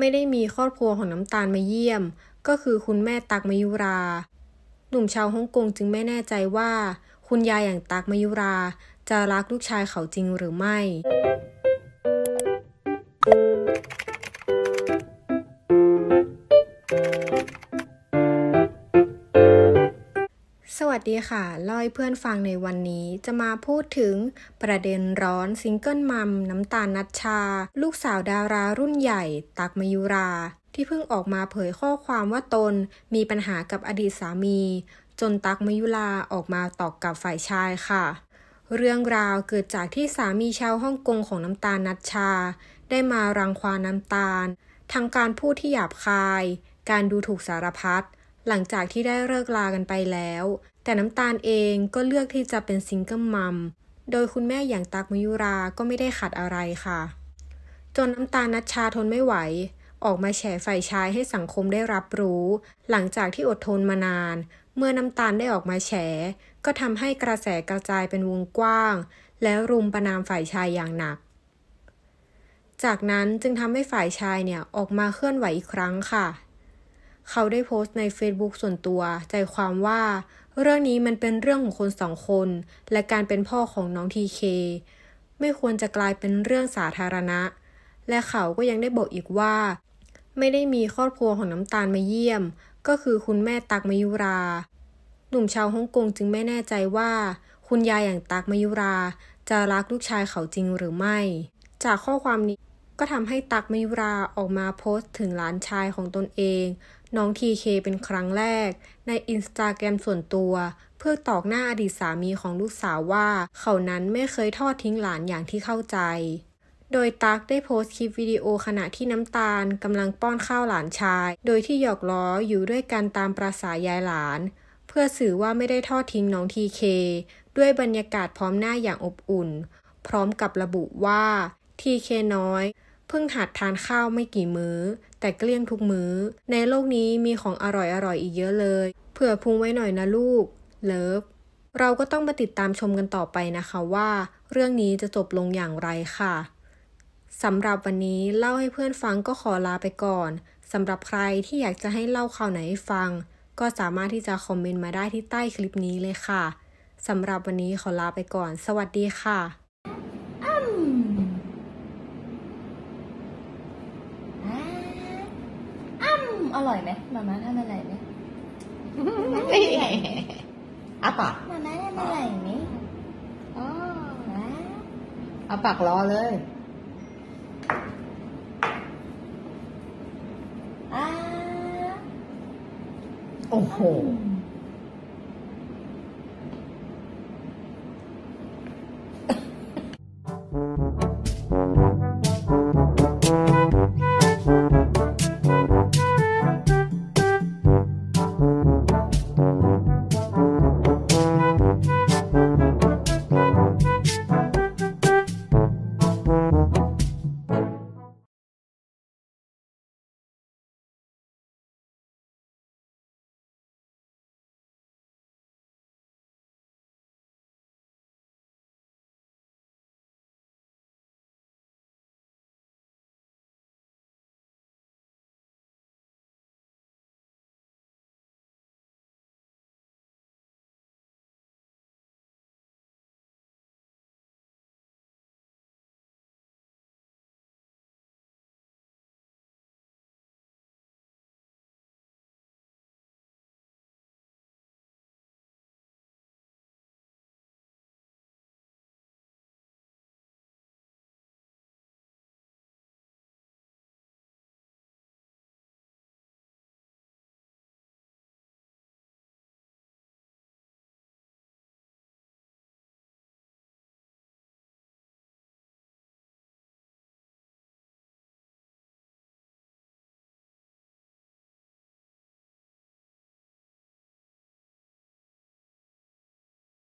ไม่ได้มีครอบครัวของน้ำตาลมาเยี่ยม ก็คือคุณแม่ตักมายุรา หนุ่มชาวฮ่องกงจึงไม่แน่ใจว่าคุณยายอย่างตักมายุราจะรักลูกชายเขาจริงหรือไม่วัสดีค่ะล่อยเพื่อนฟังในวันนี้จะมาพูดถึง ประเด็นร้อนซิงเกิลมัมน้ำตาลนัชชา ลูกสาวดารารุ่นใหญ่ ตักมยุรา ที่เพิ่งออกมาเผยข้อความว่าตนมีปัญหากับอดีตสามี จนตักมยุราออกมาตอกกับฝ่ายชายค่ะ เรื่องราวเกิดจากที่สามีชาวฮ่องกงของน้ำตาลนัชชา ได้มารังควานน้ำตาลทางการพูดที่หยาบคาย การดูถูกสารพัดหลังจากที่ได้เลิกลากันไปแล้วแต่น้ำตาลเองก็เลือกที่จะเป็นซิงเกิลมัม โดยคุณแม่อย่างตักมยุราก็ไม่ได้ขัดอะไรค่ะ จนน้ำตาลนัชชาทนไม่ไหว ออกมาแฉฝ่ายชายให้สังคมได้รับรู้ หลังจากที่อดทนมานาน เมื่อน้ำตาลได้ออกมาแฉ ก็ทำให้กระแสกระจายเป็นวงกว้าง แล้วรุมประนามฝ่ายชายอย่างหนัก จากนั้นจึงทำให้ฝ่ายชายเนี่ยออกมาเคลื่อนไหวอีกครั้งค่ะเขาได้โพสต์ใน Facebook ส่วนตัวใจความว่า เรื่องนี้มันเป็นเรื่องของคนสองคน และการเป็นพ่อของน้องทีเคไม่ควรจะกลายเป็นเรื่องสาธารณะ และเขาก็ยังได้บอกอีกว่า ไม่ได้มีครอบครัวของน้ำตาลมาเยี่ยม ก็คือคุณแม่ตักมายุรา หนุ่มชาวฮ่องกงจึงไม่แน่ใจว่า คุณยายอย่างตักมายุราจะรักลูกชายเขาจริงหรือไม่ จากข้อความนี้ก็ทำให้ตักมายุราออกมาโพสต์ถึงหลานชายของตนเองน้องทีเคเป็นครั้งแรก ในอินสตาแกรมส่วนตัว เพื่อตอกหน้าอดีตสามีของลูกสาวว่าเขานั้นไม่เคยทอดทิ้งหลานอย่างที่เข้าใจ โดยตักได้โพสต์คลิปวิดีโอขณะที่น้ำตาล กำลังป้อนข้าวหลานชาย โดยที่หยอกล้ออยู่ด้วยกันตามประษายายหลาน เพื่อสื่อว่าไม่ได้ทอดทิ้งน้องทีเคด้วยบรรยากาศพร้อมหน้าอย่างอบอุ่น พร้อมกับระบุว่าทีเคน้อยเพิ่งหัดทานข้าวไม่กี่มื้อ แต่เกลี้ยงทุกมื้อ ในโลกนี้มีของอร่อยอร่อยอีกเยอะเลยเผื่อพุงไว้หน่อยนะลูกเลิฟเราก็ต้องมาติดตามชมกันต่อไปนะคะว่า เรื่องนี้จะจบลงอย่างไรค่ะสำหรับวันนี้เล่าให้เพื่อนฟังก็ขอลาไปก่อนสำหรับใครที่อยากจะให้เล่าข่าวไหนให้ฟัง ก็สามารถที่จะคอมเมนต์มาได้ที่ใต้คลิปนี้เลยค่ะสำหรับวันนี้ขอลาไปก่อน สวัสดีค่ะอร่อยไหมมาม่าทำอะไรไหมอาปากมาม่าทำอะไรไหมอ๋อเอาปากรอเลยโอ้โห